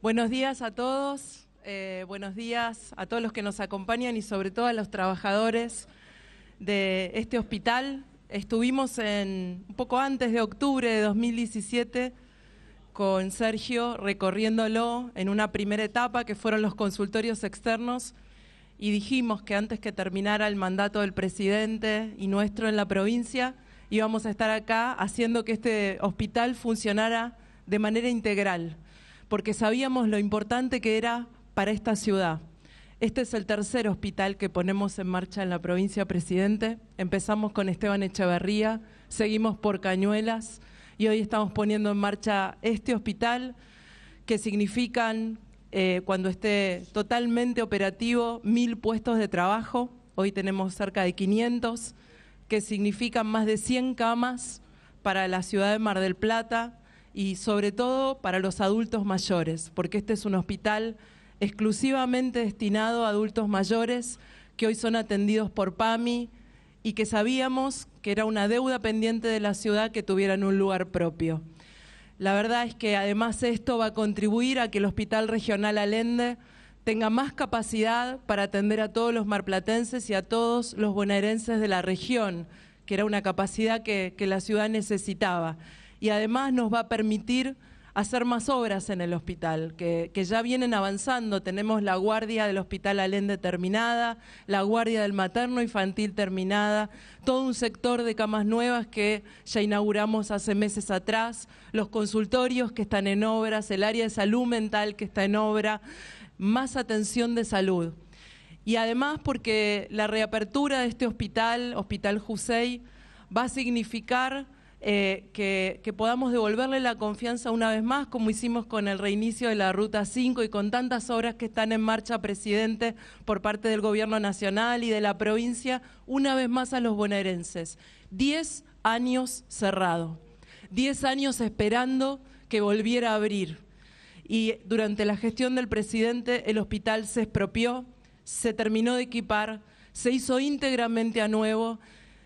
Buenos días a todos, eh, buenos días a todos los que nos acompañan y sobre todo a los trabajadores de este hospital. Estuvimos en un poco antes de octubre de 2017 con Sergio recorriéndolo en una primera etapa que fueron los consultorios externos y dijimos que antes que terminara el mandato del presidente y nuestro en la provincia íbamos a estar acá haciendo que este hospital funcionara de manera integral porque sabíamos lo importante que era para esta ciudad. Este es el tercer hospital que ponemos en marcha en la provincia Presidente. Empezamos con Esteban Echeverría, seguimos por Cañuelas y hoy estamos poniendo en marcha este hospital que significan, eh, cuando esté totalmente operativo, mil puestos de trabajo. Hoy tenemos cerca de 500, que significan más de 100 camas para la ciudad de Mar del Plata, y sobre todo para los adultos mayores, porque este es un hospital exclusivamente destinado a adultos mayores que hoy son atendidos por PAMI y que sabíamos que era una deuda pendiente de la ciudad que tuvieran un lugar propio. La verdad es que además esto va a contribuir a que el Hospital Regional Alende tenga más capacidad para atender a todos los marplatenses y a todos los bonaerenses de la región, que era una capacidad que, que la ciudad necesitaba y además nos va a permitir hacer más obras en el hospital, que, ya vienen avanzando. Tenemos la guardia del hospital Allende terminada, la guardia del materno infantil terminada, todo un sector de camas nuevas que ya inauguramos hace meses atrás, los consultorios que están en obras, el área de salud mental que está en obra, más atención de salud. Y además porque la reapertura de este hospital, Hospital Josey va a significar eh, que, podamos devolverle la confianza una vez más, como hicimos con el reinicio de la Ruta 5 y con tantas obras que están en marcha, presidente, por parte del Gobierno Nacional y de la provincia, una vez más a los bonaerenses. Diez años cerrado, diez años esperando que volviera a abrir. Y durante la gestión del presidente el hospital se expropió, se terminó de equipar, se hizo íntegramente a nuevo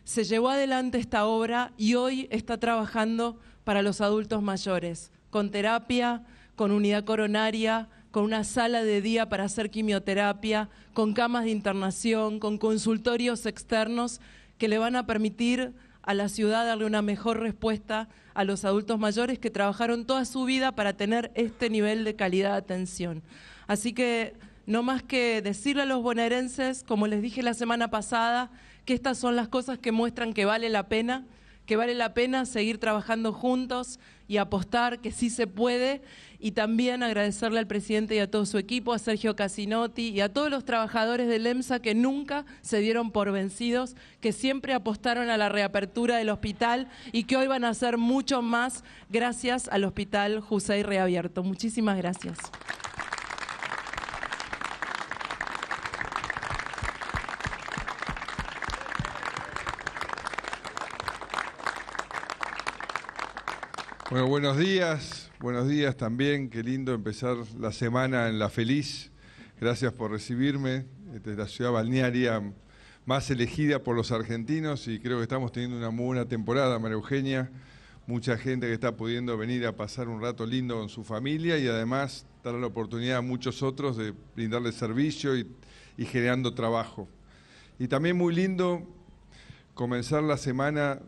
se llevó adelante esta obra y hoy está trabajando para los adultos mayores, con terapia, con unidad coronaria, con una sala de día para hacer quimioterapia, con camas de internación, con consultorios externos que le van a permitir a la ciudad darle una mejor respuesta a los adultos mayores que trabajaron toda su vida para tener este nivel de calidad de atención. Así que no más que decirle a los bonaerenses, como les dije la semana pasada, que estas son las cosas que muestran que vale la pena, que vale la pena seguir trabajando juntos y apostar que sí se puede. Y también agradecerle al presidente y a todo su equipo, a Sergio Casinotti y a todos los trabajadores del EMSA que nunca se dieron por vencidos, que siempre apostaron a la reapertura del hospital y que hoy van a hacer mucho más gracias al Hospital Jusei Reabierto. Muchísimas gracias. Bueno, buenos días, buenos días también, qué lindo empezar la semana en La Feliz. Gracias por recibirme, esta la ciudad balnearia más elegida por los argentinos y creo que estamos teniendo una muy buena temporada, María Eugenia. Mucha gente que está pudiendo venir a pasar un rato lindo con su familia y además dar la oportunidad a muchos otros de brindarles servicio y generando trabajo. Y también muy lindo comenzar la semana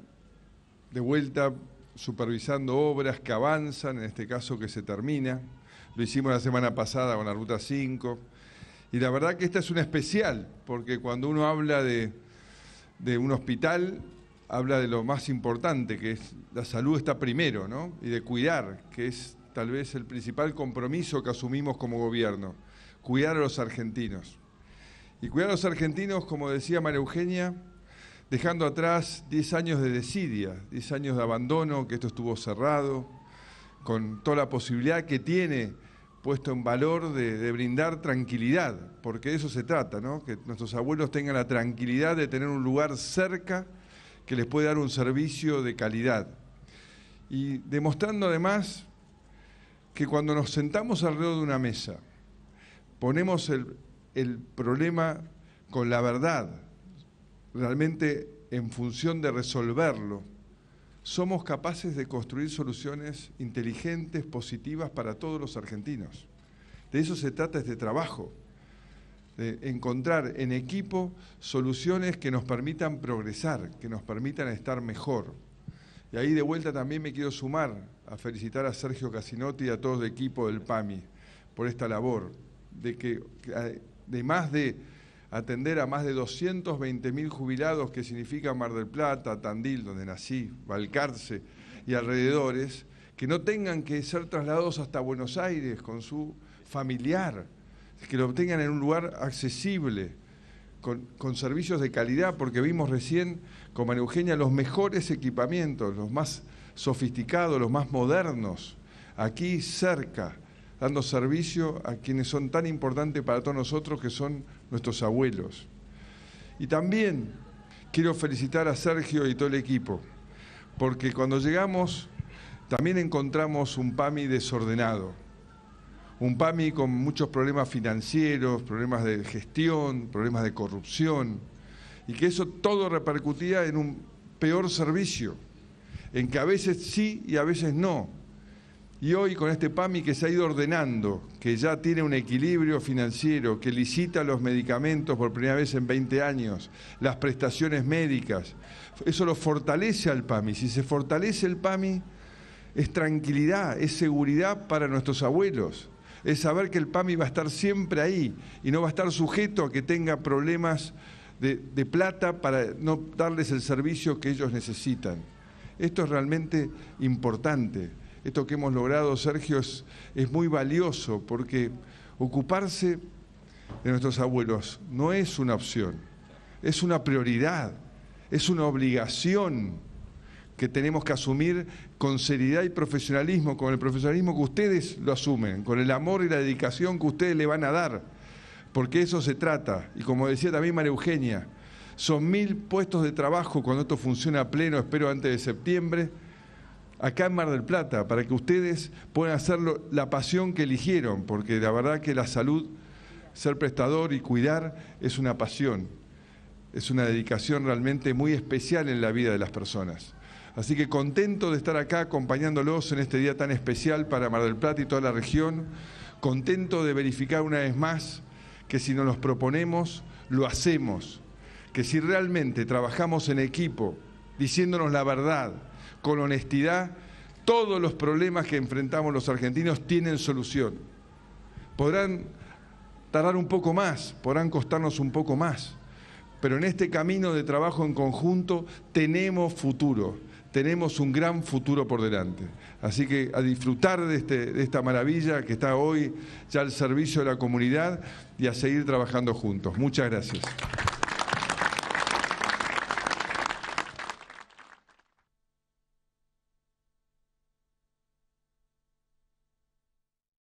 de vuelta supervisando obras que avanzan, en este caso que se termina. Lo hicimos la semana pasada con la Ruta 5. Y la verdad que esta es una especial, porque cuando uno habla de, un hospital, habla de lo más importante, que es la salud está primero, ¿no? Y de cuidar, que es tal vez el principal compromiso que asumimos como gobierno, cuidar a los argentinos. Y cuidar a los argentinos, como decía María Eugenia, dejando atrás 10 años de desidia, 10 años de abandono, que esto estuvo cerrado, con toda la posibilidad que tiene puesto en valor de, brindar tranquilidad, porque de eso se trata, ¿no? que nuestros abuelos tengan la tranquilidad de tener un lugar cerca que les puede dar un servicio de calidad. Y demostrando además que cuando nos sentamos alrededor de una mesa, ponemos el problema con la verdad, realmente en función de resolverlo, somos capaces de construir soluciones inteligentes, positivas para todos los argentinos. De eso se trata este trabajo, de encontrar en equipo soluciones que nos permitan progresar, que nos permitan estar mejor. Y ahí de vuelta también me quiero sumar a felicitar a Sergio Casinotti y a todo el equipo del PAMI por esta labor, de que además de atender a más de 220.000 mil jubilados que significa Mar del Plata, Tandil, donde nací, Balcarce y alrededores, que no tengan que ser trasladados hasta Buenos Aires con su familiar, que lo obtengan en un lugar accesible, con, servicios de calidad, porque vimos recién como en Eugenia los mejores equipamientos, los más sofisticados, los más modernos, aquí cerca, dando servicio a quienes son tan importantes para todos nosotros, que son nuestros abuelos. Y también quiero felicitar a Sergio y todo el equipo, porque cuando llegamos también encontramos un PAMI desordenado, un PAMI con muchos problemas financieros, problemas de gestión, problemas de corrupción, y que eso todo repercutía en un peor servicio, en que a veces sí y a veces no y hoy con este PAMI que se ha ido ordenando, que ya tiene un equilibrio financiero, que licita los medicamentos por primera vez en 20 años, las prestaciones médicas, eso lo fortalece al PAMI. Si se fortalece el PAMI, es tranquilidad, es seguridad para nuestros abuelos, es saber que el PAMI va a estar siempre ahí y no va a estar sujeto a que tenga problemas de, de plata para no darles el servicio que ellos necesitan. Esto es realmente importante esto que hemos logrado, Sergio, es, muy valioso porque ocuparse de nuestros abuelos no es una opción, es una prioridad, es una obligación que tenemos que asumir con seriedad y profesionalismo, con el profesionalismo que ustedes lo asumen, con el amor y la dedicación que ustedes le van a dar, porque eso se trata. Y como decía también María Eugenia, son mil puestos de trabajo cuando esto funciona a pleno, espero antes de septiembre acá en Mar del Plata, para que ustedes puedan hacer la pasión que eligieron, porque la verdad que la salud, ser prestador y cuidar es una pasión, es una dedicación realmente muy especial en la vida de las personas. Así que contento de estar acá acompañándolos en este día tan especial para Mar del Plata y toda la región, contento de verificar una vez más que si nos los proponemos, lo hacemos, que si realmente trabajamos en equipo, diciéndonos la verdad, con honestidad, todos los problemas que enfrentamos los argentinos tienen solución. Podrán tardar un poco más, podrán costarnos un poco más, pero en este camino de trabajo en conjunto tenemos futuro, tenemos un gran futuro por delante. Así que a disfrutar de, este, esta maravilla que está hoy ya al servicio de la comunidad y a seguir trabajando juntos. Muchas gracias.